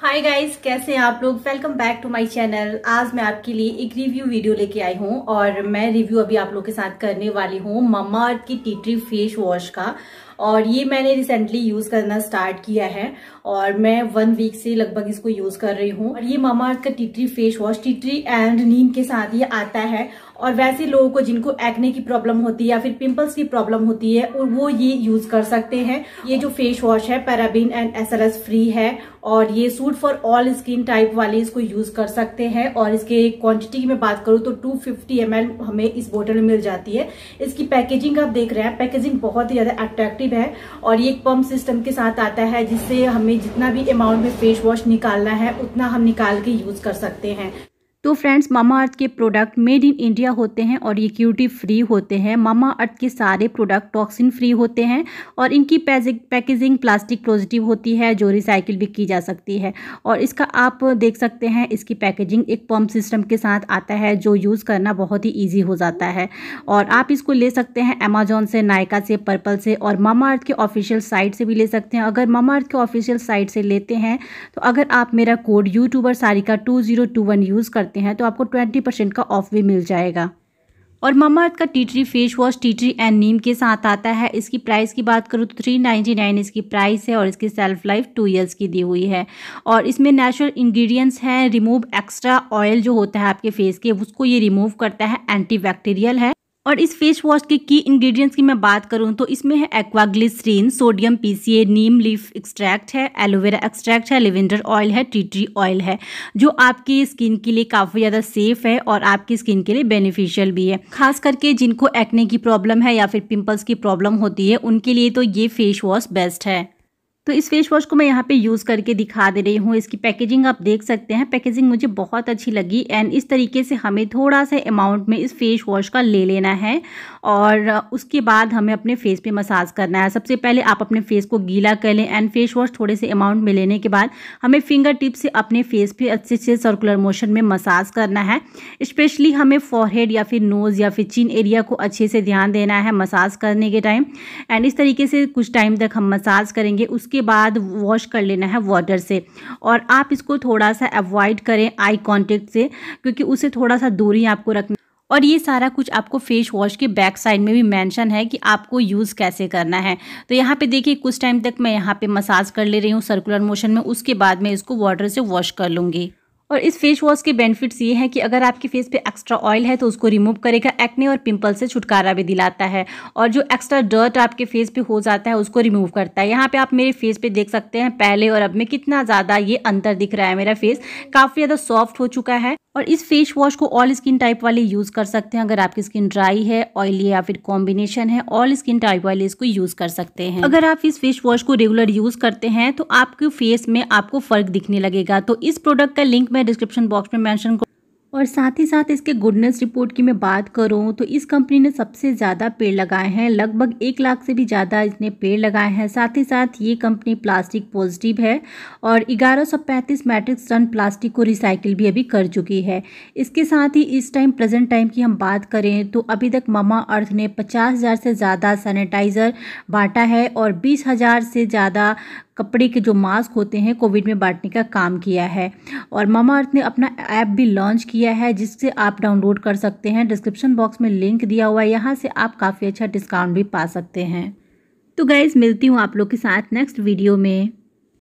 hi guys कैसे हैं आप लोग welcome back to my channel आज मैं आपके लिए एक रिव्यू वीडियो लेके आई हूं और मैं रिव्यू अभी आप लोग के साथ करने वाली हूं ममा अर्थ की टीट्री फेस वॉश का और ये मैंने रिसेंटली यूज़ करना स्टार्ट किया है और मैं वन वीक से लगभग इसको यूज़ कर रही हूँ और ये ममा अर्थ का tea tree face wash tea tree and neem के साथ ये आता है और वैसे लोगों को जिनको एक्ने की प्रॉब्लम होती है या फिर पिंपल्स की प्रॉब्लम होती है वो ये यूज कर सकते हैं ये जो फेस वॉश है पैराबिन एंड एस फ्री है और ये suit for all skin type वाले इसको यूज कर सकते हैं और इसके क्वांटिटी की मैं बात करूँ तो 250 फिफ्टी हमें इस बोतल में मिल जाती है इसकी पैकेजिंग आप देख रहे हैं पैकेजिंग बहुत ही ज्यादा अट्रैक्टिव है और ये एक पंप सिस्टम के साथ आता है जिससे हमें जितना भी अमाउंट में फेस वॉश निकालना है उतना हम निकाल के यूज कर सकते हैं तो फ्रेंड्स मामा अर्थ के प्रोडक्ट मेड इन इंडिया होते हैं और ये क्यूटी फ्री होते हैं मामा अर्थ के सारे प्रोडक्ट टॉक्सिन फ्री होते हैं और इनकी पैकेजिंग प्लास्टिक पॉजिटिव होती है जो रिसाइकिल भी की जा सकती है और इसका आप देख सकते हैं इसकी पैकेजिंग एक पम्प सिस्टम के साथ आता है जो यूज़ करना बहुत ही ईजी हो जाता है और आप इसको ले सकते हैं अमेजोन से नायका से पर्पल से और मामा अर्थ के ऑफिशियल साइट से भी ले सकते हैं अगर मामा अर्थ के ऑफिशियल साइट से लेते हैं तो अगर आप मेरा code YouTuber Sarika two zero two one use कर करते हैं तो आपको ट्वेंटी परसेंट का ऑफ भी मिल जाएगा और मामा अर्थ का tea tree face wash tea tree and neem के साथ आता है इसकी प्राइस की बात करूँ तो थ्री नाइन्टी नाइन इसकी प्राइस है और इसकी सेल्फ लाइफ टू इयर्स की दी हुई है और इसमें नेचुरल इंग्रेडिएंट्स हैं रिमूव एक्स्ट्रा ऑयल जो होता है आपके फेस के उसको ये रिमूव करता है एंटी बैक्टीरियल है और इस फेस वॉश के की इंग्रेडिएंट्स की मैं बात करूँ तो इसमें है aqua glycerin sodium PCA neem leaf extract है एलोवेरा एक्सट्रैक्ट है लेवेंडर ऑयल है टी ट्री ऑयल है जो आपकी स्किन के लिए काफ़ी ज़्यादा सेफ है और आपकी स्किन के लिए बेनिफिशियल भी है खास करके जिनको एक्ने की प्रॉब्लम है या फिर पिम्पल्स की प्रॉब्लम होती है उनके लिए तो ये फेस वॉश बेस्ट है तो इस फेस वॉश को मैं यहाँ पे यूज़ करके दिखा दे रही हूँ इसकी पैकेजिंग आप देख सकते हैं पैकेजिंग मुझे बहुत अच्छी लगी एंड इस तरीके से हमें थोड़ा सा अमाउंट में इस फेस वॉश का ले लेना है और उसके बाद हमें अपने फेस पे मसाज करना है सबसे पहले आप अपने फेस को गीला कर लें एंड फेस वॉश थोड़े से अमाउंट में लेने के बाद हमें फिंगर टिप से अपने फेस पे अच्छे से सर्कुलर मोशन में मसाज करना है स्पेशली हमें फॉरहेड या फिर नोज़ या फिर चिन एरिया को अच्छे से ध्यान देना है मसाज करने के टाइम एंड इस तरीके से कुछ टाइम तक हम मसाज करेंगे उसके उसके बाद वॉश कर लेना है वाटर से और आप इसको थोड़ा सा अवॉइड करें आई कॉन्टेक्ट से क्योंकि उसे थोड़ा सा दूरी आपको रखना और ये सारा कुछ आपको फेस वॉश के बैक साइड में भी मेंशन है कि आपको यूज़ कैसे करना है तो यहाँ पे देखिए कुछ टाइम तक मैं यहाँ पे मसाज कर ले रही हूँ सर्कुलर मोशन में उसके बाद मैं इसको वाटर से वॉश कर लूँगी और इस फेस वॉश के बेनिफिट्स ये हैं कि अगर आपके फेस पे एक्स्ट्रा ऑयल है तो उसको रिमूव करेगा एक्ने और पिंपल से छुटकारा भी दिलाता है और जो एक्स्ट्रा डर्ट आपके फेस पे हो जाता है उसको रिमूव करता है यहाँ पे आप मेरे फेस पे देख सकते हैं पहले और अब में कितना ज़्यादा ये अंतर दिख रहा है मेरा फेस काफ़ी ज़्यादा सॉफ्ट हो चुका है और इस फेस वॉश को ऑल स्किन टाइप वाले यूज़ कर सकते हैं अगर आपकी स्किन ड्राई है ऑयली या फिर कॉम्बिनेशन है ऑल स्किन टाइप वाले इसको यूज़ कर सकते हैं अगर आप इस फेस वॉश को रेगुलर यूज़ करते हैं तो आपके फेस में आपको फर्क दिखने लगेगा तो इस प्रोडक्ट का लिंक मैं डिस्क्रिप्शन बॉक्स में मैंशन और साथ ही साथ इसके गुडनेस रिपोर्ट की मैं बात करूं तो इस कंपनी ने सबसे ज़्यादा पेड़ लगाए हैं लगभग एक लाख से भी ज़्यादा इसने पेड़ लगाए हैं साथ ही साथ ये कंपनी प्लास्टिक पॉजिटिव है और ग्यारह सौ पैंतीस मैट्रिक टन प्लास्टिक को रिसाइकिल भी अभी कर चुकी है इसके साथ ही इस टाइम प्रेजेंट टाइम की हम बात करें तो अभी तक मामा अर्थ ने पचास हज़ार से ज़्यादा सैनिटाइज़र बांटा है और बीस हज़ार से ज़्यादा कपड़े के जो मास्क होते हैं कोविड में बांटने का काम किया है और मामा अर्थ ने अपना ऐप भी लॉन्च किया किया है जिससे आप डाउनलोड कर सकते हैं डिस्क्रिप्शन बॉक्स में लिंक दिया हुआ है यहाँ से आप काफ़ी अच्छा डिस्काउंट भी पा सकते हैं तो गाइज़ मिलती हूँ आप लोग के साथ नेक्स्ट वीडियो में